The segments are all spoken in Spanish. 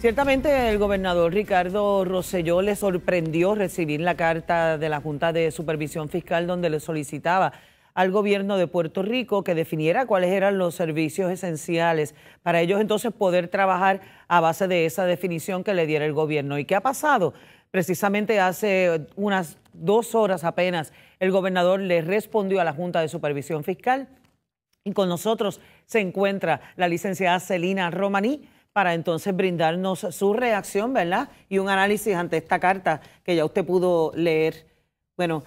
Ciertamente el gobernador Ricardo Rosselló le sorprendió recibir la carta de la Junta de Supervisión Fiscal donde le solicitaba al gobierno de Puerto Rico que definiera cuáles eran los servicios esenciales para ellos entonces poder trabajar a base de esa definición que le diera el gobierno. ¿Y qué ha pasado? Precisamente hace unas dos horas apenas el gobernador le respondió a la Junta de Supervisión Fiscal y con nosotros se encuentra la licenciada Celina Romaní para entonces brindarnos su reacción, ¿verdad? Y un análisis ante esta carta que ya usted pudo leer. Bueno,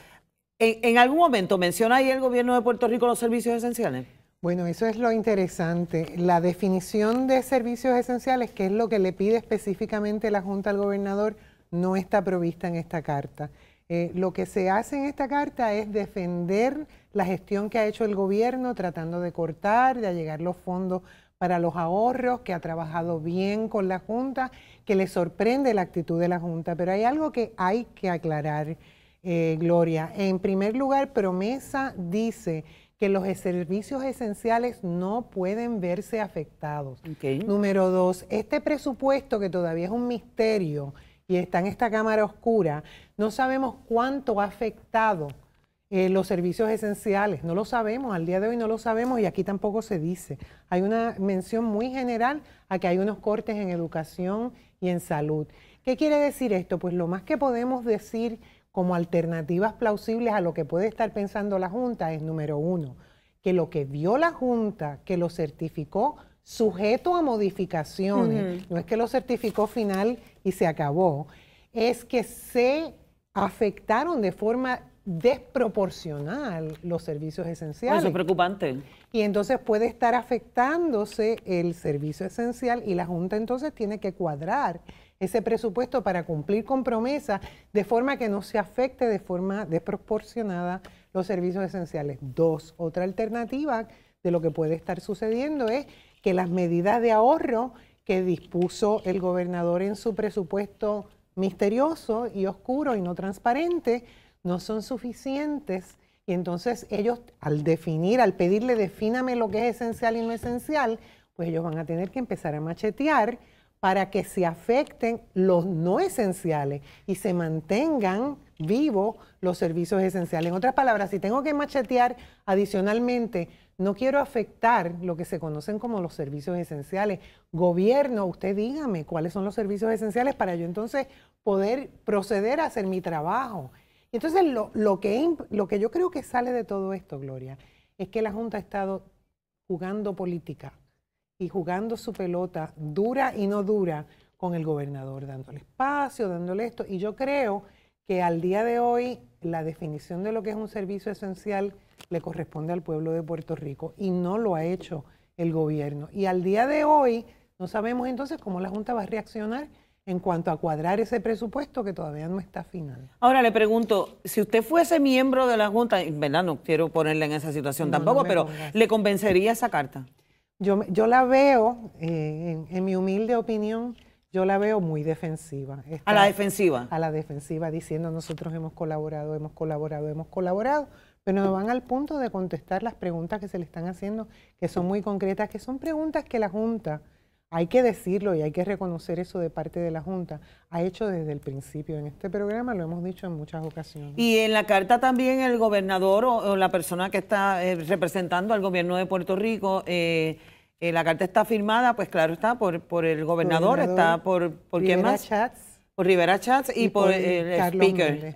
en, algún momento menciona ahí el gobierno de Puerto Rico los servicios esenciales. Bueno, eso es lo interesante. La definición de servicios esenciales, que es lo que le pide específicamente la Junta al gobernador, no está provista en esta carta. Eh, lo que se hace en esta carta es defender la gestión que ha hecho el gobierno tratando de cortar, de allegar los fondos para los ahorros, que ha trabajado bien con la Junta, que le sorprende la actitud de la Junta. Pero hay algo que hay que aclarar, eh, Gloria. En primer lugar, Promesa dice que los servicios esenciales no pueden verse afectados. Número dos, este presupuesto que todavía es un misterio y está en esta cámara oscura, no sabemos cuánto ha afectado eh, los servicios esenciales. No lo sabemos, al día de hoy no lo sabemos y aquí tampoco se dice. Hay una mención muy general a que hay unos cortes en educación y en salud. ¿Qué quiere decir esto? Pues lo más que podemos decir como alternativas plausibles a lo que puede estar pensando la Junta es, número uno, que lo que vio la Junta, que lo certificó sujeto a modificaciones, no es que lo certificó final y se acabó, es que se afectaron de forma desproporcional los servicios esenciales. Eso es preocupante. Y entonces puede estar afectándose el servicio esencial y la Junta entonces tiene que cuadrar ese presupuesto para cumplir con promesa de forma que no se afecte de forma desproporcionada los servicios esenciales. Dos, otra alternativa de lo que puede estar sucediendo es que las medidas de ahorro que dispuso el gobernador en su presupuesto misterioso y oscuro y no transparente no son suficientes. Y entonces ellos, al definir, al pedirle, defíname lo que es esencial y no esencial, pues ellos van a tener que empezar a machetear para que se afecten los no esenciales y se mantengan vivos los servicios esenciales. En otras palabras, si tengo que machetear adicionalmente, no quiero afectar lo que se conocen como los servicios esenciales. Gobierno, usted dígame cuáles son los servicios esenciales para yo entonces poder proceder a hacer mi trabajo entonces lo, lo, que, lo que yo creo que sale de todo esto, Gloria, es que la Junta ha estado jugando política y jugando su pelota dura y no dura con el gobernador, dándole espacio, dándole esto. Y yo creo que al día de hoy la definición de lo que es un servicio esencial le corresponde al pueblo de Puerto Rico y no lo ha hecho el gobierno. Y al día de hoy no sabemos entonces cómo la Junta va a reaccionar en cuanto a cuadrar ese presupuesto que todavía no está final. Ahora le pregunto, si usted fuese miembro de la Junta, en verdad no quiero ponerle en esa situación tampoco, pero ¿le convencería esa carta? Yo, yo la veo, eh, en, mi humilde opinión, yo la veo muy defensiva. ¿A la defensiva? A la defensiva, diciendo nosotros hemos colaborado, hemos colaborado, hemos colaborado, pero no van al punto de contestar las preguntas que se le están haciendo, que son muy concretas, que son preguntas que la Junta hay que decirlo y hay que reconocer eso de parte de la Junta, ha hecho desde el principio. En este programa lo hemos dicho en muchas ocasiones. Y en la carta también el gobernador o, la persona que está eh, representando al gobierno de Puerto Rico, eh, eh, la carta está firmada, pues claro, está por, el gobernador, está por, Rivera más. por Rivera Chats y, por, el, speaker.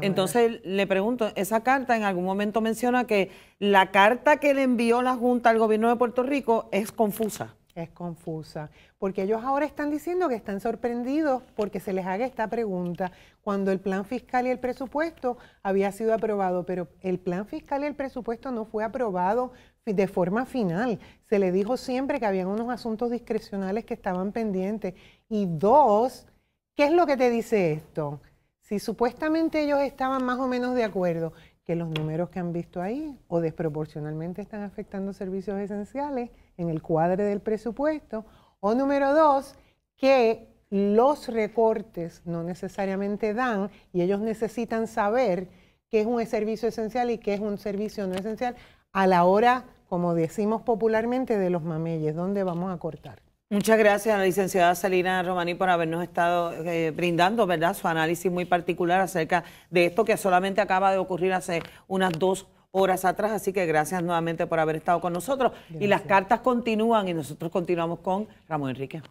entonces le pregunto, esa carta en algún momento menciona que la carta que le envió la Junta al gobierno de Puerto Rico es confusa. Es confusa, porque ellos ahora están diciendo que están sorprendidos porque se les haga esta pregunta, cuando el plan fiscal y el presupuesto había sido aprobado, pero el plan fiscal y el presupuesto no fue aprobado de forma final. Se le dijo siempre que habían unos asuntos discrecionales que estaban pendientes. Y dos, ¿qué es lo que te dice esto? Si supuestamente ellos estaban más o menos de acuerdo que los números que han visto ahí o desproporcionalmente están afectando servicios esenciales, en el cuadro del presupuesto. O número dos, que los recortes no necesariamente dan y ellos necesitan saber qué es un servicio esencial y qué es un servicio no esencial a la hora, como decimos popularmente, de los mameyes, dónde vamos a cortar. Muchas gracias a la licenciada Salina Romaní por habernos estado eh, brindando ¿verdad? su análisis muy particular acerca de esto que solamente acaba de ocurrir hace unas dos horas horas atrás, así que gracias nuevamente por haber estado con nosotros. Y las cartas continúan y nosotros continuamos con Ramón Enrique.